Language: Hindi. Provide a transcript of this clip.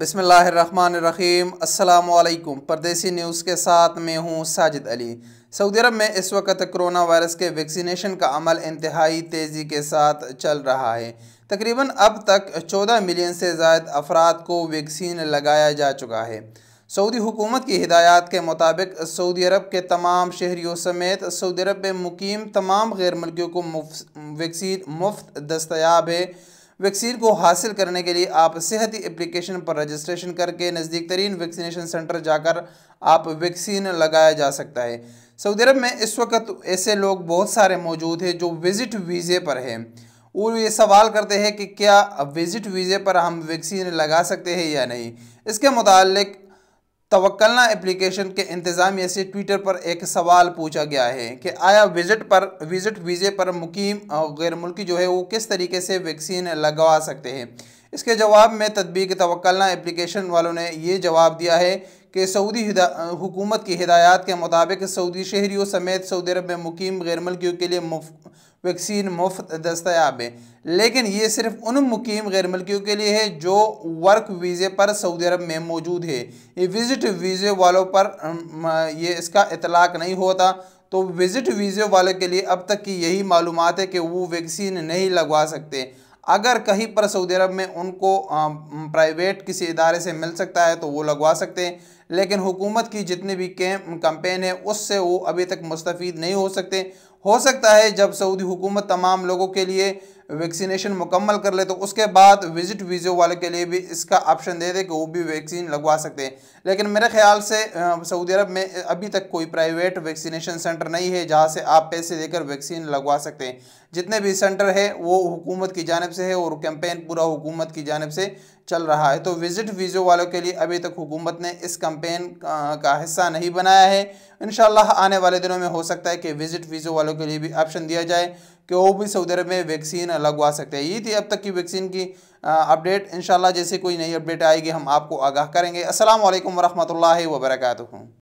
बसमीम अल्लाम परदेसी न्यूज़ के साथ मैं हूँ साजिद अली सऊदी अरब में इस वक्त कोरोना वायरस के वैक्सीनेशन का अमल इंतहाई तेज़ी के साथ चल रहा है तकरीबन अब तक 14 मिलियन से जायद अफराद को वैक्सीन लगाया जा चुका है सऊदी हुकूमत की हिदायत के मुताबिक सऊदी अरब के तमाम शहरीों समेत सऊदी अरब में मुकीम तमाम गैर मुल्कियों को वैक्सीन मुफ्त दस्तयाब है वैक्सीन को हासिल करने के लिए आप सेहत एप्लीकेशन पर रजिस्ट्रेशन करके नज़दीक तरीन वैक्सीनेशन सेंटर जाकर आप वैक्सीन लगाया जा सकता है सऊदी अरब में इस वक्त ऐसे लोग बहुत सारे मौजूद हैं जो विज़िट वीज़े पर हैं और ये सवाल करते हैं कि क्या विज़िट वीज़े पर हम वैक्सीन लगा सकते हैं या नहीं इसके मुतालिक तवक्लना एप्लीकेशन के इंतज़ामिया से ट्विटर पर एक सवाल पूछा गया है कि आया विजिट पर विजिट वीज़े पर मुकीम और गैर मुल्की जो है वो किस तरीके से वैक्सीन लगवा सकते हैं इसके जवाब में तदबीक तवक्लना एप्लीकेशन वालों ने ये जवाब दिया है कि सऊदी हुकूमत की हिदायत के मुताबिक सऊदी शहरीों समेत सऊदी अरब में मुकीम गैर मुल्कियों के लिए वैक्सीन मुफ्त दस्तयाब है लेकिन ये सिर्फ उन मुकीम गैर मुल्कियों के लिए है जो वर्क वीज़े पर सऊदी अरब में मौजूद है ये विज़िट वीज़े वालों पर ये इसका इतलाक नहीं होता तो विज़िट वीज़े वालों के लिए अब तक की यही मालूम है कि वो वैक्सीन नहीं लगवा सकते अगर कहीं पर सऊदी अरब में उनको प्राइवेट किसी इदारे से मिल सकता है तो वो लगवा सकते हैं लेकिन हुकूमत की जितने भी कंपेन है उससे वो अभी तक मुस्तफ़ नहीं हो सकते हो सकता है जब सऊदी हुकूमत तमाम लोगों के लिए वैक्सीनेशन मुकम्मल कर ले तो उसके बाद विजिट वीज़ो वाले के लिए भी इसका ऑप्शन दे दे कि वो भी वैक्सीन लगवा सकते हैं लेकिन मेरे ख्याल से सऊदी अरब में अभी तक कोई प्राइवेट वैक्सीनेशन सेंटर नहीं है जहाँ से आप पैसे देकर वैक्सीन लगवा सकते हैं जितने भी सेंटर है वो हुकूमत की जानब से है और कैंपेन पूरा हुकूमत की जानब से चल रहा है तो विजिट वीज़ो वालों के लिए अभी तक हुकूमत ने इस कैंपेन का हिस्सा नहीं बनाया है इन आने वाले दिनों में हो सकता है कि विजिट वीज़ो वालों के लिए भी ऑप्शन दिया जाए कि वो भी सऊदी अरब में वैक्सीन लगवा सकते हैं ये थी अब तक की वैक्सीन की अपडेट इन जैसे कोई नई अपडेट आएगी हम आपको आगाह करेंगे असल वरहमल वर्का